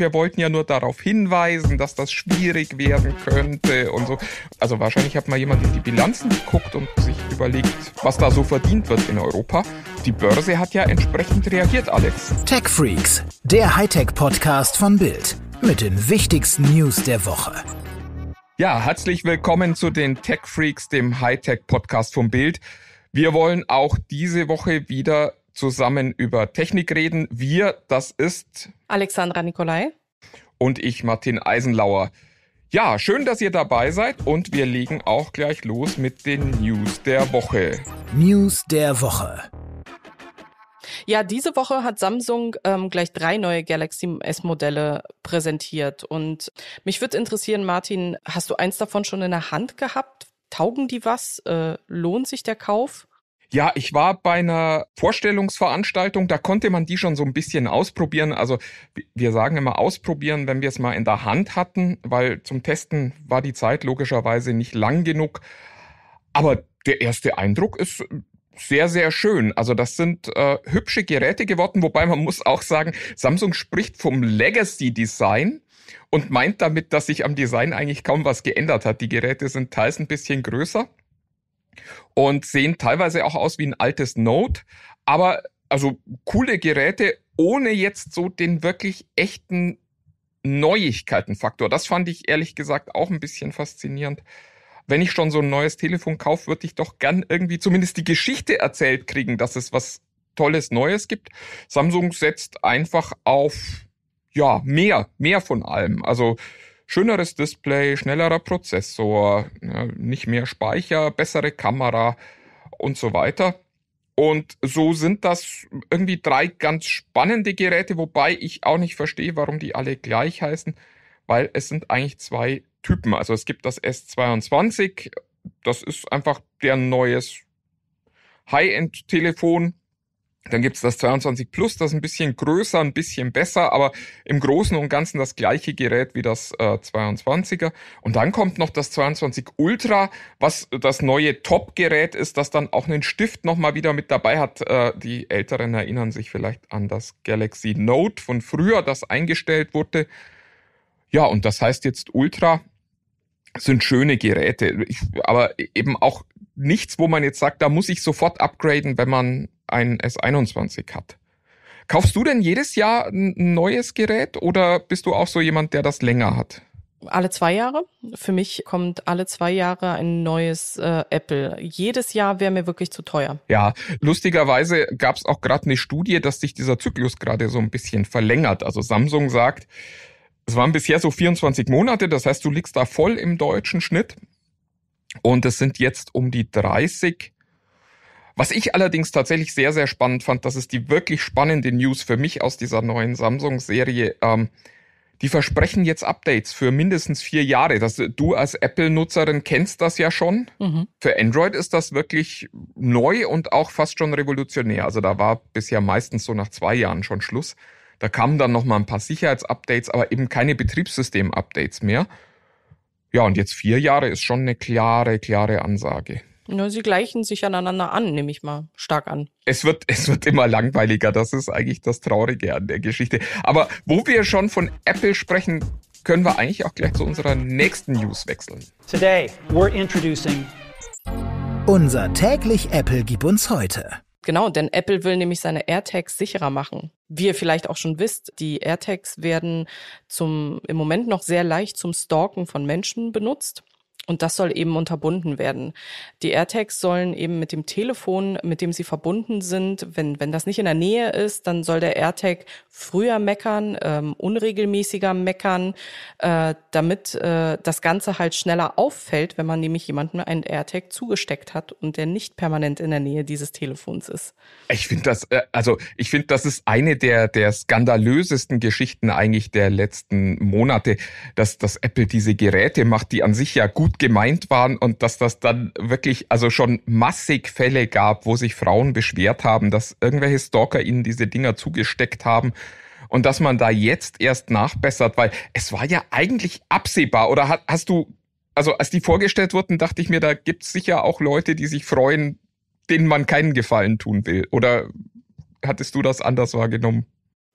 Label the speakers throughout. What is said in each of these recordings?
Speaker 1: Wir wollten ja nur darauf hinweisen, dass das schwierig werden könnte und so. Also wahrscheinlich hat mal jemand in die Bilanzen geguckt und sich überlegt, was da so verdient wird in Europa. Die Börse hat ja entsprechend reagiert, Alex. Tech Freaks, der Hightech-Podcast von Bild mit den wichtigsten News der Woche. Ja, herzlich willkommen zu den Tech Freaks, dem Hightech-Podcast von Bild. Wir wollen auch diese Woche wieder zusammen über Technik reden. Wir, das ist
Speaker 2: Alexandra Nikolai.
Speaker 1: Und ich, Martin Eisenlauer. Ja, schön, dass ihr dabei seid und wir legen auch gleich los mit den News der Woche. News der Woche.
Speaker 2: Ja, diese Woche hat Samsung ähm, gleich drei neue Galaxy S-Modelle präsentiert. Und mich würde interessieren, Martin, hast du eins davon schon in der Hand gehabt? Taugen die was? Äh, lohnt sich der Kauf?
Speaker 1: Ja, ich war bei einer Vorstellungsveranstaltung, da konnte man die schon so ein bisschen ausprobieren. Also wir sagen immer ausprobieren, wenn wir es mal in der Hand hatten, weil zum Testen war die Zeit logischerweise nicht lang genug. Aber der erste Eindruck ist äh, sehr, sehr schön. Also das sind äh, hübsche Geräte geworden, wobei man muss auch sagen, Samsung spricht vom Legacy Design und meint damit, dass sich am Design eigentlich kaum was geändert hat. Die Geräte sind teils ein bisschen größer, und sehen teilweise auch aus wie ein altes Note, aber also coole Geräte ohne jetzt so den wirklich echten Neuigkeitenfaktor. Das fand ich ehrlich gesagt auch ein bisschen faszinierend. Wenn ich schon so ein neues Telefon kaufe, würde ich doch gern irgendwie zumindest die Geschichte erzählt kriegen, dass es was Tolles Neues gibt. Samsung setzt einfach auf ja, mehr, mehr von allem. Also Schöneres Display, schnellerer Prozessor, nicht mehr Speicher, bessere Kamera und so weiter. Und so sind das irgendwie drei ganz spannende Geräte, wobei ich auch nicht verstehe, warum die alle gleich heißen, weil es sind eigentlich zwei Typen. Also es gibt das S22, das ist einfach der neues High-End-Telefon, dann gibt's das 22 Plus, das ist ein bisschen größer, ein bisschen besser, aber im Großen und Ganzen das gleiche Gerät wie das äh, 22er. Und dann kommt noch das 22 Ultra, was das neue Top-Gerät ist, das dann auch einen Stift nochmal wieder mit dabei hat. Äh, die Älteren erinnern sich vielleicht an das Galaxy Note von früher, das eingestellt wurde. Ja, und das heißt jetzt Ultra sind schöne Geräte, ich, aber eben auch nichts, wo man jetzt sagt, da muss ich sofort upgraden, wenn man ein S21 hat. Kaufst du denn jedes Jahr ein neues Gerät oder bist du auch so jemand, der das länger hat?
Speaker 2: Alle zwei Jahre. Für mich kommt alle zwei Jahre ein neues äh, Apple. Jedes Jahr wäre mir wirklich zu teuer.
Speaker 1: Ja, lustigerweise gab es auch gerade eine Studie, dass sich dieser Zyklus gerade so ein bisschen verlängert. Also Samsung sagt, es waren bisher so 24 Monate, das heißt, du liegst da voll im deutschen Schnitt. Und es sind jetzt um die 30 was ich allerdings tatsächlich sehr, sehr spannend fand, das ist die wirklich spannende News für mich aus dieser neuen Samsung-Serie. Ähm, die versprechen jetzt Updates für mindestens vier Jahre. Das, du als Apple-Nutzerin kennst das ja schon. Mhm. Für Android ist das wirklich neu und auch fast schon revolutionär. Also da war bisher meistens so nach zwei Jahren schon Schluss. Da kamen dann nochmal ein paar Sicherheitsupdates, aber eben keine Betriebssystem-Updates mehr. Ja, und jetzt vier Jahre ist schon eine klare, klare Ansage.
Speaker 2: Nur sie gleichen sich aneinander an, nehme ich mal stark an.
Speaker 1: Es wird, es wird immer langweiliger. Das ist eigentlich das Traurige an der Geschichte. Aber wo wir schon von Apple sprechen, können wir eigentlich auch gleich zu unserer nächsten News wechseln.
Speaker 2: Today we're
Speaker 1: introducing unser täglich Apple gibt uns heute.
Speaker 2: Genau, denn Apple will nämlich seine AirTags sicherer machen. Wie ihr vielleicht auch schon wisst, die AirTags werden zum, im Moment noch sehr leicht zum Stalken von Menschen benutzt. Und das soll eben unterbunden werden. Die AirTags sollen eben mit dem Telefon, mit dem sie verbunden sind, wenn, wenn das nicht in der Nähe ist, dann soll der AirTag früher meckern, ähm, unregelmäßiger meckern, äh, damit äh, das Ganze halt schneller auffällt, wenn man nämlich jemandem einen AirTag zugesteckt hat und der nicht permanent in der Nähe dieses Telefons ist. Ich
Speaker 1: finde das, äh, also ich finde, das ist eine der, der skandalösesten Geschichten eigentlich der letzten Monate, dass, dass Apple diese Geräte macht, die an sich ja gut gemeint waren und dass das dann wirklich, also schon massig Fälle gab, wo sich Frauen beschwert haben, dass irgendwelche Stalker ihnen diese Dinger zugesteckt haben und dass man da jetzt erst nachbessert, weil es war ja eigentlich absehbar oder hast, hast du, also als die vorgestellt wurden, dachte ich mir, da gibt's sicher auch Leute, die sich freuen, denen man keinen Gefallen tun will oder hattest du das anders wahrgenommen?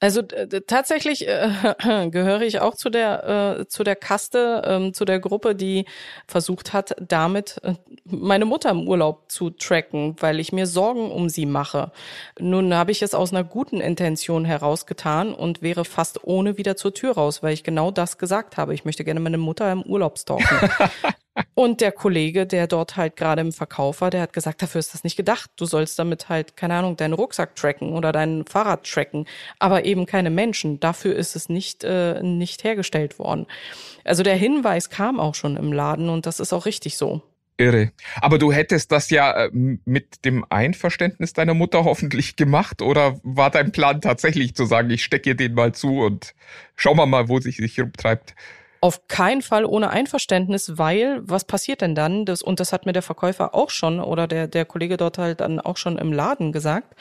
Speaker 2: Also tatsächlich äh, gehöre ich auch zu der äh, zu der Kaste, ähm, zu der Gruppe, die versucht hat, damit äh, meine Mutter im Urlaub zu tracken, weil ich mir Sorgen um sie mache. Nun habe ich es aus einer guten Intention herausgetan und wäre fast ohne wieder zur Tür raus, weil ich genau das gesagt habe. Ich möchte gerne meine Mutter im Urlaub stalken. Und der Kollege, der dort halt gerade im Verkauf war, der hat gesagt, dafür ist das nicht gedacht. Du sollst damit halt, keine Ahnung, deinen Rucksack tracken oder dein Fahrrad tracken, aber eben keine Menschen. Dafür ist es nicht, äh, nicht hergestellt worden. Also der Hinweis kam auch schon im Laden und das ist auch richtig so.
Speaker 1: Irre. Aber du hättest das ja äh, mit dem Einverständnis deiner Mutter hoffentlich gemacht oder war dein Plan tatsächlich zu sagen, ich stecke dir den mal zu und schau mal mal, wo sich sich rumtreibt?
Speaker 2: auf keinen Fall ohne Einverständnis, weil was passiert denn dann? Das, und das hat mir der Verkäufer auch schon oder der, der Kollege dort halt dann auch schon im Laden gesagt.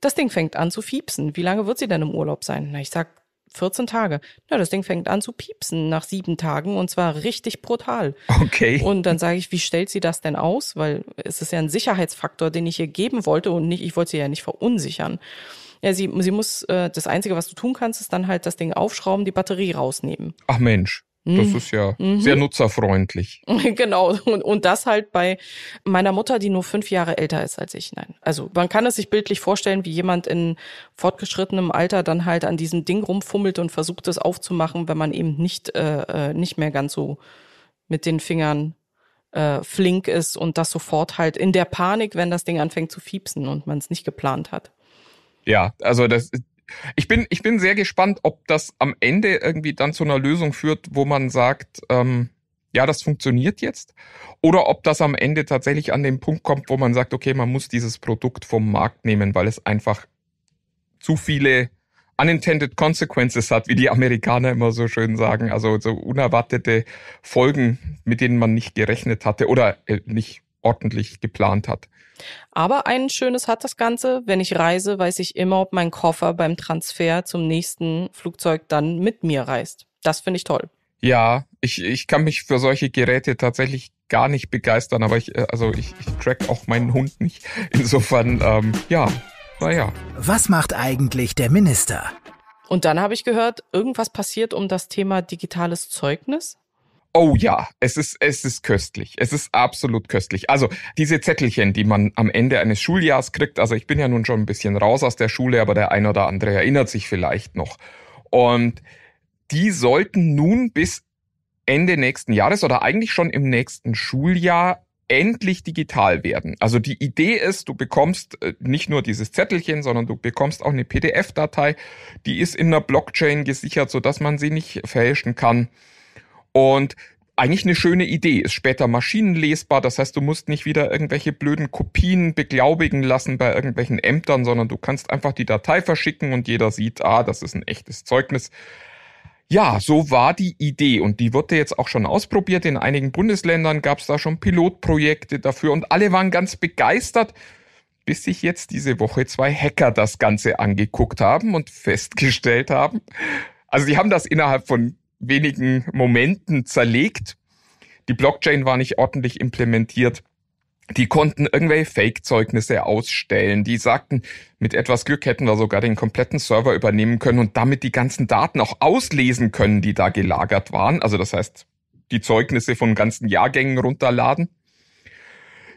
Speaker 2: Das Ding fängt an zu fiepsen. Wie lange wird sie denn im Urlaub sein? Na, ich sag, 14 Tage. Na, das Ding fängt an zu piepsen nach sieben Tagen und zwar richtig brutal. Okay. Und dann sage ich, wie stellt sie das denn aus? Weil es ist ja ein Sicherheitsfaktor, den ich ihr geben wollte und nicht, ich wollte sie ja nicht verunsichern. Ja, sie, sie muss, äh, das Einzige, was du tun kannst, ist dann halt das Ding aufschrauben, die Batterie rausnehmen.
Speaker 1: Ach Mensch. Das mhm. ist ja mhm. sehr nutzerfreundlich.
Speaker 2: Genau. Und, und das halt bei meiner Mutter, die nur fünf Jahre älter ist als ich. Nein. Also man kann es sich bildlich vorstellen, wie jemand in fortgeschrittenem Alter dann halt an diesem Ding rumfummelt und versucht es aufzumachen, wenn man eben nicht, äh, äh nicht mehr ganz so mit den Fingern äh, flink ist und das sofort halt in der Panik, wenn das Ding anfängt zu fiepsen und man es nicht geplant hat.
Speaker 1: Ja, also das ich bin, ich bin sehr gespannt, ob das am Ende irgendwie dann zu einer Lösung führt, wo man sagt, ähm, ja, das funktioniert jetzt, oder ob das am Ende tatsächlich an den Punkt kommt, wo man sagt, okay, man muss dieses Produkt vom Markt nehmen, weil es einfach zu viele unintended consequences hat, wie die Amerikaner immer so schön sagen, also so unerwartete Folgen, mit denen man nicht gerechnet hatte oder äh, nicht ordentlich geplant hat.
Speaker 2: Aber ein schönes hat das Ganze. Wenn ich reise, weiß ich immer, ob mein Koffer beim Transfer zum nächsten Flugzeug dann mit mir reist. Das finde ich toll.
Speaker 1: Ja, ich, ich kann mich für solche Geräte tatsächlich gar nicht begeistern, aber ich, äh, also ich, ich track auch meinen Hund nicht. Insofern, ähm, ja,
Speaker 2: naja. Was macht eigentlich der Minister? Und dann habe ich gehört, irgendwas passiert um das Thema digitales Zeugnis.
Speaker 1: Oh ja, es ist, es ist köstlich. Es ist absolut köstlich. Also diese Zettelchen, die man am Ende eines Schuljahrs kriegt, also ich bin ja nun schon ein bisschen raus aus der Schule, aber der ein oder andere erinnert sich vielleicht noch. Und die sollten nun bis Ende nächsten Jahres oder eigentlich schon im nächsten Schuljahr endlich digital werden. Also die Idee ist, du bekommst äh, nicht nur dieses Zettelchen, sondern du bekommst auch eine PDF-Datei, die ist in der Blockchain gesichert, sodass man sie nicht fälschen kann. Und eigentlich eine schöne Idee. Ist später maschinenlesbar. Das heißt, du musst nicht wieder irgendwelche blöden Kopien beglaubigen lassen bei irgendwelchen Ämtern, sondern du kannst einfach die Datei verschicken und jeder sieht, ah, das ist ein echtes Zeugnis. Ja, so war die Idee und die wurde jetzt auch schon ausprobiert. In einigen Bundesländern gab es da schon Pilotprojekte dafür und alle waren ganz begeistert, bis sich jetzt diese Woche zwei Hacker das Ganze angeguckt haben und festgestellt haben. Also sie haben das innerhalb von wenigen Momenten zerlegt. Die Blockchain war nicht ordentlich implementiert. Die konnten irgendwelche Fake-Zeugnisse ausstellen. Die sagten, mit etwas Glück hätten wir sogar den kompletten Server übernehmen können und damit die ganzen Daten auch auslesen können, die da gelagert waren. Also das heißt, die Zeugnisse von ganzen Jahrgängen runterladen.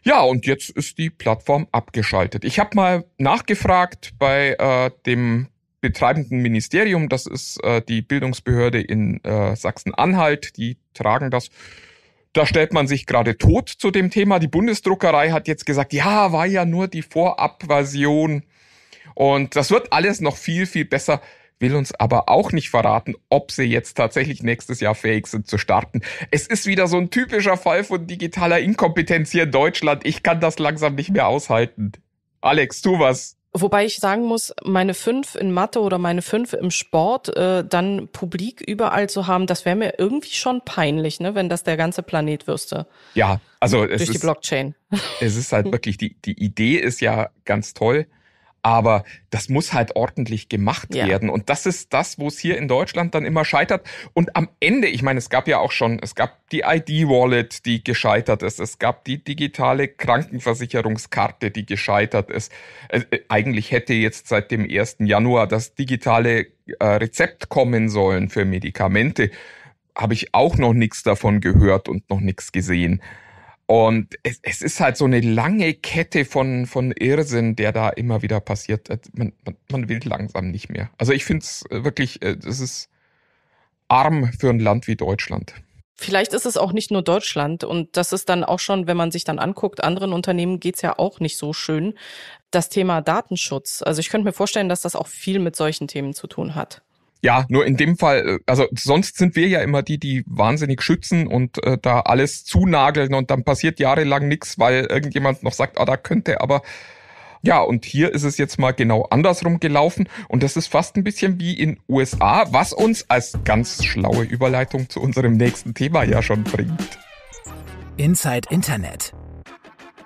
Speaker 1: Ja, und jetzt ist die Plattform abgeschaltet. Ich habe mal nachgefragt bei äh, dem betreibenden Ministerium, das ist äh, die Bildungsbehörde in äh, Sachsen-Anhalt, die tragen das. Da stellt man sich gerade tot zu dem Thema. Die Bundesdruckerei hat jetzt gesagt, ja, war ja nur die Vorabversion. Und das wird alles noch viel, viel besser will uns aber auch nicht verraten, ob sie jetzt tatsächlich nächstes Jahr fähig sind zu starten. Es ist wieder so ein typischer Fall von digitaler Inkompetenz hier in Deutschland. Ich kann das langsam nicht mehr aushalten. Alex, tu was.
Speaker 2: Wobei ich sagen muss, meine fünf in Mathe oder meine fünf im Sport äh, dann publik überall zu haben, das wäre mir irgendwie schon peinlich, ne, wenn das der ganze Planet wüsste.
Speaker 1: Ja, also es durch ist, die Blockchain. Es ist halt wirklich die die Idee ist ja ganz toll, aber das muss halt ordentlich gemacht ja. werden. Und das ist das, wo es hier in Deutschland dann immer scheitert. Und am Ende, ich meine, es gab ja auch schon, es gab die ID-Wallet, die gescheitert ist. Es gab die digitale Krankenversicherungskarte, die gescheitert ist. Also, eigentlich hätte jetzt seit dem 1. Januar das digitale äh, Rezept kommen sollen für Medikamente. Habe ich auch noch nichts davon gehört und noch nichts gesehen. Und es, es ist halt so eine lange Kette von, von Irrsinn, der da immer wieder passiert. Äh, man, man, man will langsam nicht mehr. Also ich finde es äh, wirklich, es äh, ist arm für ein Land wie Deutschland.
Speaker 2: Vielleicht ist es auch nicht nur Deutschland und das ist dann auch schon, wenn man sich dann anguckt, anderen Unternehmen geht es ja auch nicht so schön. Das Thema Datenschutz. Also ich könnte mir vorstellen, dass das auch viel mit solchen Themen zu tun hat.
Speaker 1: Ja, nur in dem Fall, äh, also sonst sind wir ja immer die, die wahnsinnig schützen und äh, da alles zunageln und dann passiert jahrelang nichts, weil irgendjemand noch sagt, ah, da könnte aber. Ja, und hier ist es jetzt mal genau andersrum gelaufen und das ist fast ein bisschen wie in USA, was uns als ganz schlaue Überleitung zu unserem nächsten Thema ja schon bringt.
Speaker 2: Inside Internet.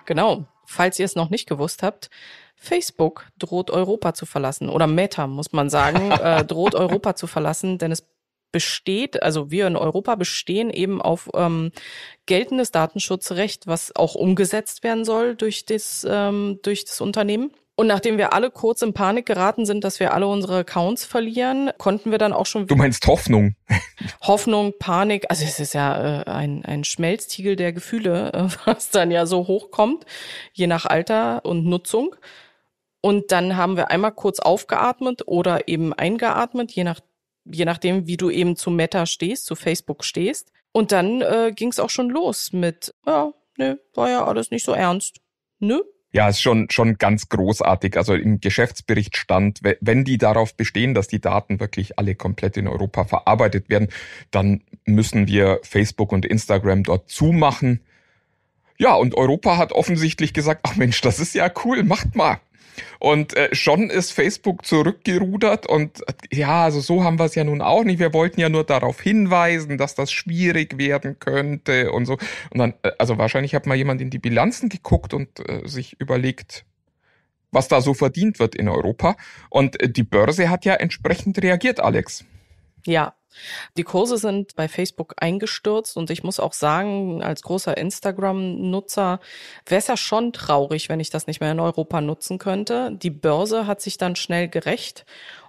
Speaker 2: Genau, falls ihr es noch nicht gewusst habt, Facebook droht Europa zu verlassen oder Meta, muss man sagen, äh, droht Europa zu verlassen, denn es besteht, also wir in Europa bestehen eben auf ähm, geltendes Datenschutzrecht, was auch umgesetzt werden soll durch das, ähm, durch das Unternehmen. Und nachdem wir alle kurz in Panik geraten sind, dass wir alle unsere Accounts verlieren, konnten wir dann auch schon. Du meinst Hoffnung? Hoffnung, Panik. Also es ist ja äh, ein, ein Schmelztiegel der Gefühle, äh, was dann ja so hochkommt, je nach Alter und Nutzung. Und dann haben wir einmal kurz aufgeatmet oder eben eingeatmet, je, nach, je nachdem, wie du eben zu Meta stehst, zu Facebook stehst. Und dann äh, ging es auch schon los mit, ja, nö, war ja alles nicht so ernst. Nö,
Speaker 1: ja, ist schon, schon ganz großartig. Also im Geschäftsbericht stand, wenn die darauf bestehen, dass die Daten wirklich alle komplett in Europa verarbeitet werden, dann müssen wir Facebook und Instagram dort zumachen. Ja, und Europa hat offensichtlich gesagt, ach Mensch, das ist ja cool, macht mal. Und äh, schon ist Facebook zurückgerudert und ja, also so haben wir es ja nun auch nicht. Wir wollten ja nur darauf hinweisen, dass das schwierig werden könnte und so. Und dann, äh, also wahrscheinlich hat mal jemand in die Bilanzen geguckt und äh, sich überlegt, was da so verdient wird in Europa. Und äh, die Börse hat ja entsprechend reagiert, Alex.
Speaker 2: Ja. Die Kurse sind bei Facebook eingestürzt und ich muss auch sagen, als großer Instagram-Nutzer wäre es ja schon traurig, wenn ich das nicht mehr in Europa nutzen könnte. Die Börse hat sich dann schnell gerecht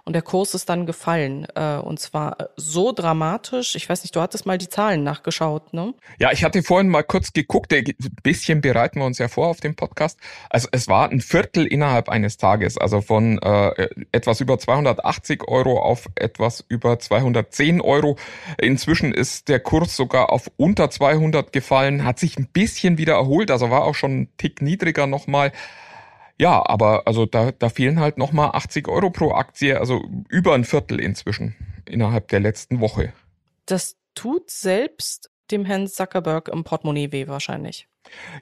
Speaker 2: und der Kurs ist dann gefallen. Äh, und zwar äh, so dramatisch. Ich weiß nicht, du hattest mal die Zahlen nachgeschaut, ne?
Speaker 1: Ja, ich hatte vorhin mal kurz geguckt. Ein bisschen bereiten wir uns ja vor auf dem Podcast. Also es war ein Viertel innerhalb eines Tages. Also von äh, etwas über 280 Euro auf etwas über 210 Euro. Inzwischen ist der Kurs sogar auf unter 200 gefallen, hat sich ein bisschen wieder erholt. Also war auch schon ein Tick niedriger nochmal. Ja, aber also da, da fehlen halt nochmal 80 Euro pro Aktie, also über ein Viertel inzwischen innerhalb der letzten Woche.
Speaker 2: Das tut selbst dem Herrn Zuckerberg im Portemonnaie weh wahrscheinlich.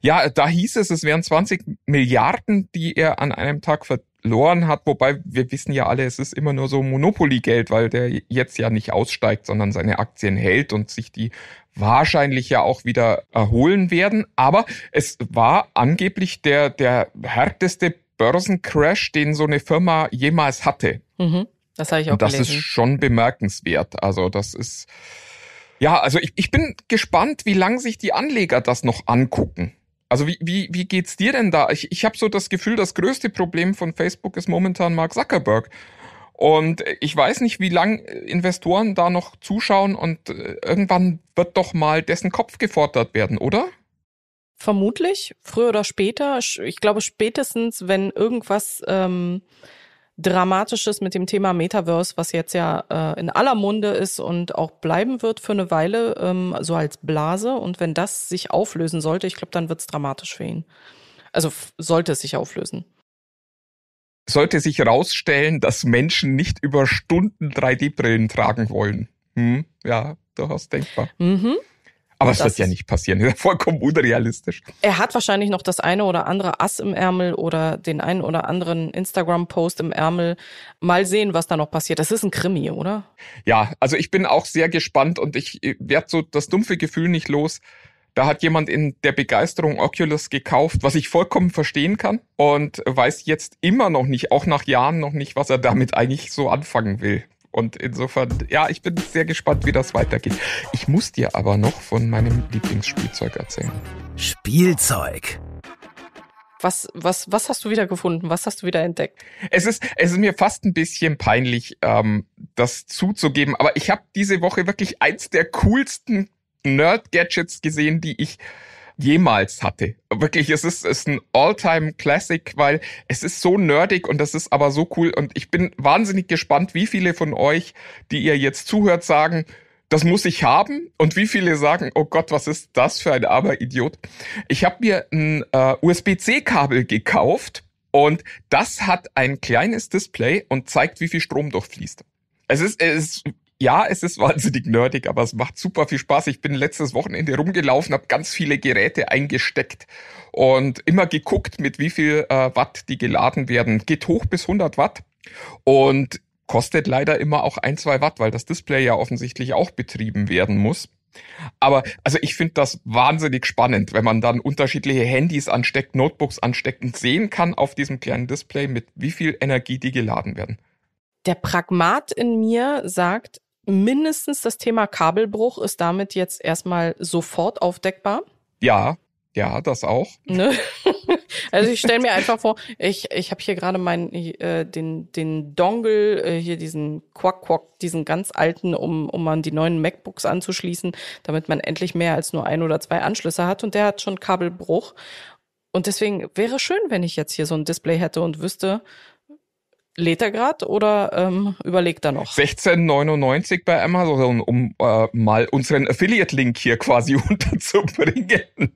Speaker 1: Ja, da hieß es, es wären 20 Milliarden, die er an einem Tag verloren hat, wobei wir wissen ja alle, es ist immer nur so Monopoly-Geld, weil der jetzt ja nicht aussteigt, sondern seine Aktien hält und sich die wahrscheinlich ja auch wieder erholen werden. Aber es war angeblich der, der härteste Börsencrash, den so eine Firma jemals hatte.
Speaker 2: Mhm, das habe ich auch Und das gelesen. ist
Speaker 1: schon bemerkenswert. Also das ist, ja, also ich, ich bin gespannt, wie lange sich die Anleger das noch angucken. Also wie, wie, wie geht's dir denn da? Ich, ich habe so das Gefühl, das größte Problem von Facebook ist momentan Mark Zuckerberg. Und ich weiß nicht, wie lang Investoren da noch zuschauen
Speaker 2: und äh, irgendwann wird doch mal dessen Kopf gefordert werden, oder? Vermutlich, früher oder später. Ich glaube spätestens, wenn irgendwas ähm, Dramatisches mit dem Thema Metaverse, was jetzt ja äh, in aller Munde ist und auch bleiben wird für eine Weile, ähm, so als Blase. Und wenn das sich auflösen sollte, ich glaube, dann wird's dramatisch für ihn. Also sollte es sich auflösen
Speaker 1: sollte sich herausstellen, dass Menschen nicht über Stunden 3D-Brillen tragen wollen. Hm, ja, durchaus denkbar.
Speaker 2: Mhm. Aber es wird ja nicht
Speaker 1: passieren, vollkommen unrealistisch.
Speaker 2: Er hat wahrscheinlich noch das eine oder andere Ass im Ärmel oder den einen oder anderen Instagram-Post im Ärmel. Mal sehen, was da noch passiert. Das ist ein Krimi, oder?
Speaker 1: Ja, also ich bin auch sehr gespannt und ich werde so das dumpfe Gefühl nicht los, da hat jemand in der Begeisterung Oculus gekauft, was ich vollkommen verstehen kann und weiß jetzt immer noch nicht, auch nach Jahren noch nicht, was er damit eigentlich so anfangen will. Und insofern, ja, ich bin sehr gespannt, wie das weitergeht. Ich muss dir aber noch von meinem Lieblingsspielzeug erzählen. Spielzeug.
Speaker 2: Was, was, was hast du wieder gefunden? Was hast du wieder entdeckt? Es ist,
Speaker 1: es ist mir fast ein bisschen peinlich, ähm, das zuzugeben, aber ich habe diese Woche wirklich eins der coolsten Nerd-Gadgets gesehen, die ich jemals hatte. Wirklich, es ist, es ist ein All-Time-Classic, weil es ist so nerdig und das ist aber so cool. Und ich bin wahnsinnig gespannt, wie viele von euch, die ihr jetzt zuhört, sagen, das muss ich haben. Und wie viele sagen, oh Gott, was ist das für ein armer Idiot? Ich habe mir ein äh, USB-C-Kabel gekauft und das hat ein kleines Display und zeigt, wie viel Strom durchfließt. Es ist, es ist ja, es ist wahnsinnig nerdig, aber es macht super viel Spaß. Ich bin letztes Wochenende rumgelaufen, habe ganz viele Geräte eingesteckt und immer geguckt, mit wie viel äh, Watt die geladen werden. Geht hoch bis 100 Watt und kostet leider immer auch ein, zwei Watt, weil das Display ja offensichtlich auch betrieben werden muss. Aber also ich finde das wahnsinnig spannend, wenn man dann unterschiedliche Handys ansteckt, Notebooks ansteckt und sehen kann auf diesem kleinen Display, mit wie viel Energie die geladen werden.
Speaker 2: Der Pragmat in mir sagt, mindestens das Thema Kabelbruch ist damit jetzt erstmal sofort aufdeckbar.
Speaker 1: Ja, ja, das auch.
Speaker 2: Ne? Also ich stelle mir einfach vor, ich, ich habe hier gerade meinen äh, den den Dongle äh, hier diesen Quack Quack, diesen ganz alten, um um an die neuen MacBooks anzuschließen, damit man endlich mehr als nur ein oder zwei Anschlüsse hat und der hat schon Kabelbruch und deswegen wäre schön, wenn ich jetzt hier so ein Display hätte und wüsste, Lädt er gerade oder ähm, überlegt er noch?
Speaker 1: 16,99 bei Amazon, also, um äh, mal unseren Affiliate-Link hier quasi unterzubringen.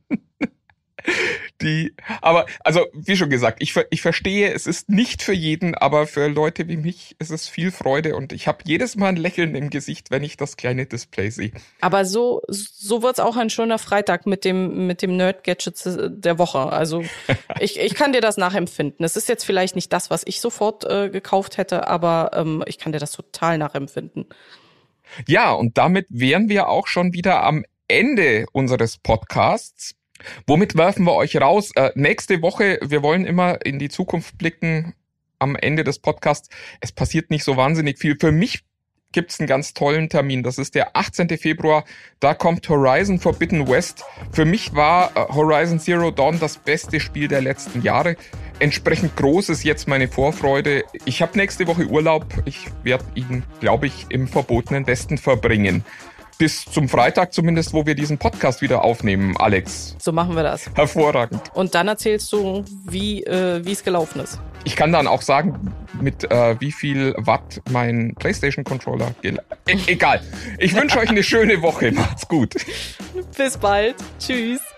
Speaker 1: Die, aber, also, wie schon gesagt, ich, ich verstehe, es ist nicht für jeden, aber für Leute wie mich ist es viel Freude und ich habe jedes Mal ein Lächeln im Gesicht, wenn ich das kleine Display sehe.
Speaker 2: Aber so, so wird es auch ein schöner Freitag mit dem, mit dem Nerd-Gadget der Woche. Also, ich, ich kann dir das nachempfinden. Es ist jetzt vielleicht nicht das, was ich sofort äh, gekauft hätte, aber ähm, ich kann dir das total nachempfinden.
Speaker 1: Ja, und damit wären wir auch schon wieder am Ende unseres Podcasts. Womit werfen wir euch raus? Äh, nächste Woche, wir wollen immer in die Zukunft blicken. Am Ende des Podcasts, es passiert nicht so wahnsinnig viel. Für mich gibt's einen ganz tollen Termin. Das ist der 18. Februar. Da kommt Horizon Forbidden West. Für mich war äh, Horizon Zero Dawn das beste Spiel der letzten Jahre. Entsprechend groß ist jetzt meine Vorfreude. Ich habe nächste Woche Urlaub. Ich werde ihn, glaube ich, im verbotenen Westen verbringen bis zum Freitag zumindest, wo wir diesen Podcast wieder aufnehmen, Alex. So machen wir das. Hervorragend.
Speaker 2: Und dann erzählst du, wie äh, es gelaufen ist.
Speaker 1: Ich kann dann auch sagen, mit äh, wie viel Watt mein PlayStation-Controller. E egal.
Speaker 2: Ich wünsche euch eine schöne Woche. Macht's gut. Bis bald. Tschüss.